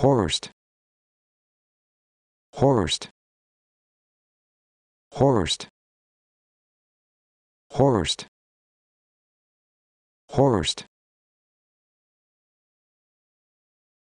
Horst Horst Horst Horst Horst